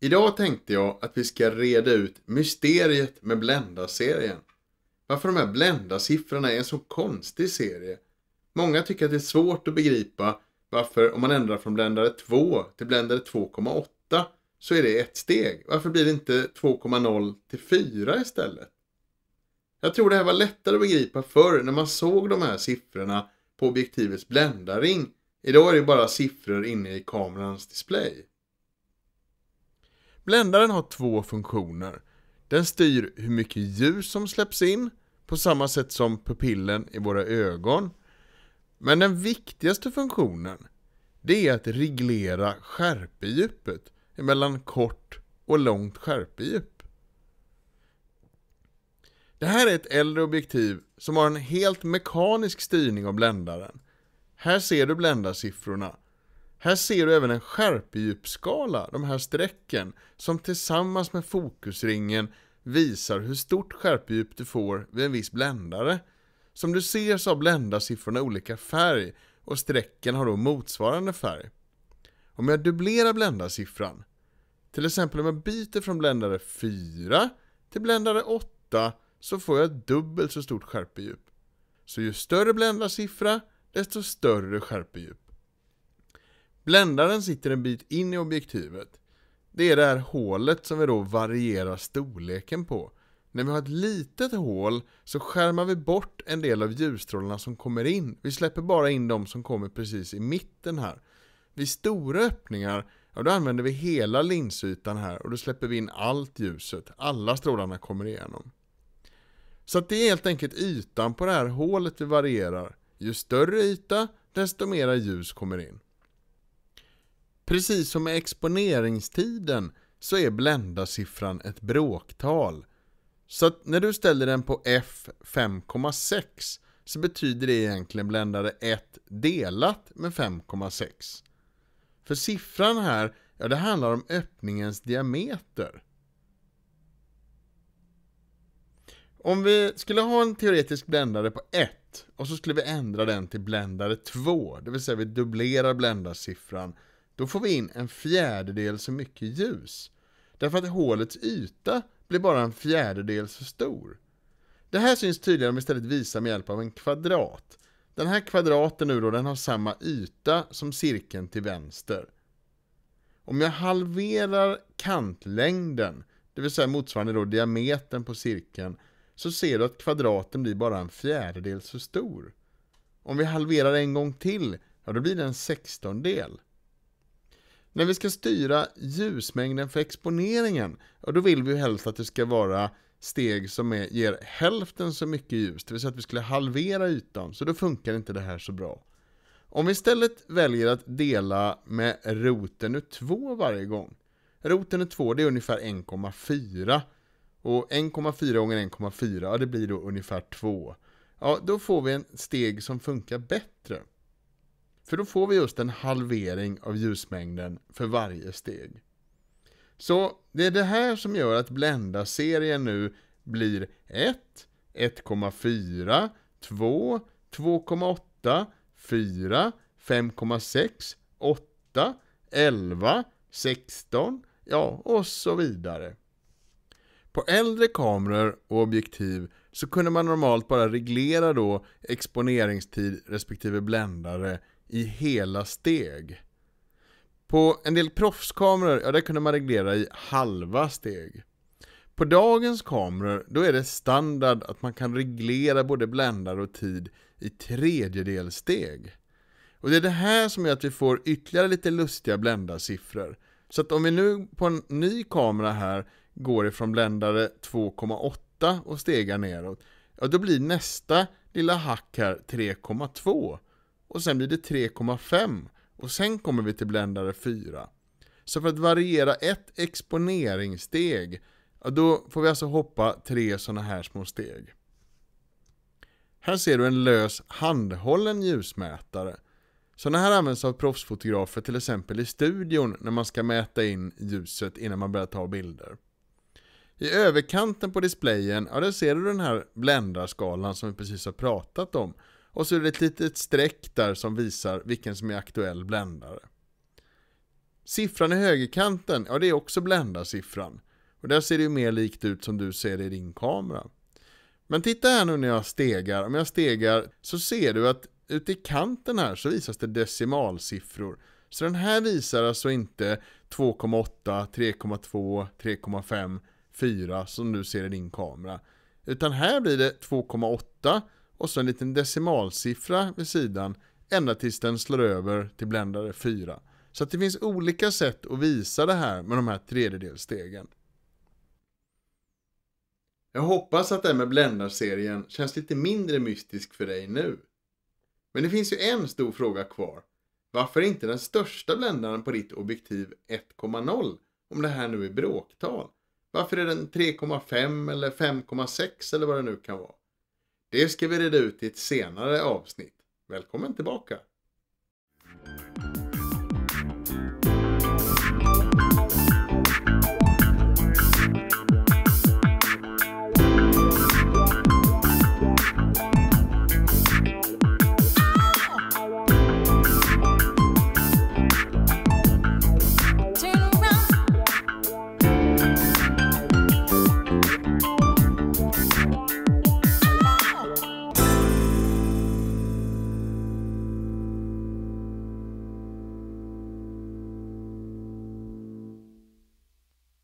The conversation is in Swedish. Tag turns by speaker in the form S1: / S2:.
S1: Idag tänkte jag att vi ska reda ut mysteriet med Blenda-serien. Varför de här Blenda-siffrorna är en så konstig serie. Många tycker att det är svårt att begripa varför om man ändrar från bländare 2 till bländare 2,8 så är det ett steg. Varför blir det inte 2,0 till 4 istället? Jag tror det här var lättare att begripa förr när man såg de här siffrorna på objektivets bländarring. Idag är det bara siffror inne i kamerans display. Bländaren har två funktioner. Den styr hur mycket ljus som släpps in, på samma sätt som pupillen i våra ögon. Men den viktigaste funktionen, det är att reglera skärpedjupet mellan kort och långt skärpedjup. Det här är ett äldre objektiv som har en helt mekanisk styrning av bländaren. Här ser du bländarsiffrorna här ser du även en skärpedjupsskala, de här strecken, som tillsammans med fokusringen visar hur stort skärpedjup du får vid en viss bländare. Som du ser så har bländarsiffrorna olika färg och strecken har då motsvarande färg. Om jag dubblerar bländarsiffran, till exempel om jag byter från bländare 4 till bländare 8 så får jag ett dubbelt så stort skärpedjup. Så ju större bländarsiffra, desto större skärpedjup. Bländaren sitter en bit in i objektivet. Det är det här hålet som vi då varierar storleken på. När vi har ett litet hål så skärmar vi bort en del av ljusstrålarna som kommer in. Vi släpper bara in de som kommer precis i mitten här. Vid stora öppningar, ja då använder vi hela linsytan här och då släpper vi in allt ljuset. Alla strålarna kommer igenom. Så det är helt enkelt ytan på det här hålet vi varierar. Ju större yta, desto mera ljus kommer in. Precis som med exponeringstiden så är bländarsiffran ett bråktal. Så när du ställer den på F 5,6 så betyder det egentligen bländare 1 delat med 5,6. För siffran här, ja det handlar om öppningens diameter. Om vi skulle ha en teoretisk bländare på 1 och så skulle vi ändra den till bländare 2, det vill säga vi dubblerar bländarsiffran då får vi in en fjärdedel så mycket ljus. Därför att hålets yta blir bara en fjärdedel så stor. Det här syns tydligare om vi istället visar med hjälp av en kvadrat. Den här kvadraten nu då, den har samma yta som cirkeln till vänster. Om jag halverar kantlängden, det vill säga motsvarande då diametern på cirkeln, så ser du att kvadraten blir bara en fjärdedel så stor. Om vi halverar en gång till, ja då blir det en sextondel. När vi ska styra ljusmängden för exponeringen, och då vill vi ju helst att det ska vara steg som är, ger hälften så mycket ljus, det vill säga att vi skulle halvera ytan, så då funkar inte det här så bra. Om vi istället väljer att dela med roten ur 2 varje gång. Roten ur 2 det är ungefär 1,4. Och 1,4 gånger 1,4, ja det blir då ungefär 2. Ja, då får vi en steg som funkar bättre. För då får vi just en halvering av ljusmängden för varje steg. Så det är det här som gör att Blenda-serien nu blir 1, 1,4, 2, 2,8, 4, 5,6, 8, 11, 16, ja och så vidare. På äldre kameror och objektiv så kunde man normalt bara reglera då exponeringstid respektive bländare i hela steg. På en del proffskameror, ja där kunde man reglera i halva steg. På dagens kameror, då är det standard att man kan reglera både bländare och tid i tredjedels Och det är det här som gör att vi får ytterligare lite lustiga bländarsiffror. Så att om vi nu på en ny kamera här går ifrån bländare 2,8 och stegar neråt, ja då blir nästa lilla hack här 3,2 och sen blir det 3,5 och sen kommer vi till bländare 4. Så för att variera ett exponeringssteg, då får vi alltså hoppa tre sådana här små steg. Här ser du en lös handhållen ljusmätare. Sådana här används av proffsfotografer till exempel i studion när man ska mäta in ljuset innan man börjar ta bilder. I överkanten på displayen, ja där ser du den här bländarskalan som vi precis har pratat om. Och så är det ett litet streck där som visar vilken som är aktuell bländare. Siffran i högerkanten, ja det är också bländarsiffran. Och där ser det ju mer likt ut som du ser i din kamera. Men titta här nu när jag stegar, om jag stegar så ser du att ute i kanten här så visas det decimalsiffror. Så den här visar alltså inte 2,8, 3,2, 3,5, 4 som du ser i din kamera. Utan här blir det 2,8, och så en liten decimalsiffra vid sidan ända tills den slår över till bländare 4. Så det finns olika sätt att visa det här med de här tredjedelsstegen. Jag hoppas att det här med bländarserien känns lite mindre mystisk för dig nu. Men det finns ju en stor fråga kvar. Varför är inte den största bländaren på ditt objektiv 1,0 om det här nu är bråktal? Varför är den 3,5 eller 5,6 eller vad det nu kan vara? Det ska vi reda ut i ett senare avsnitt. Välkommen tillbaka!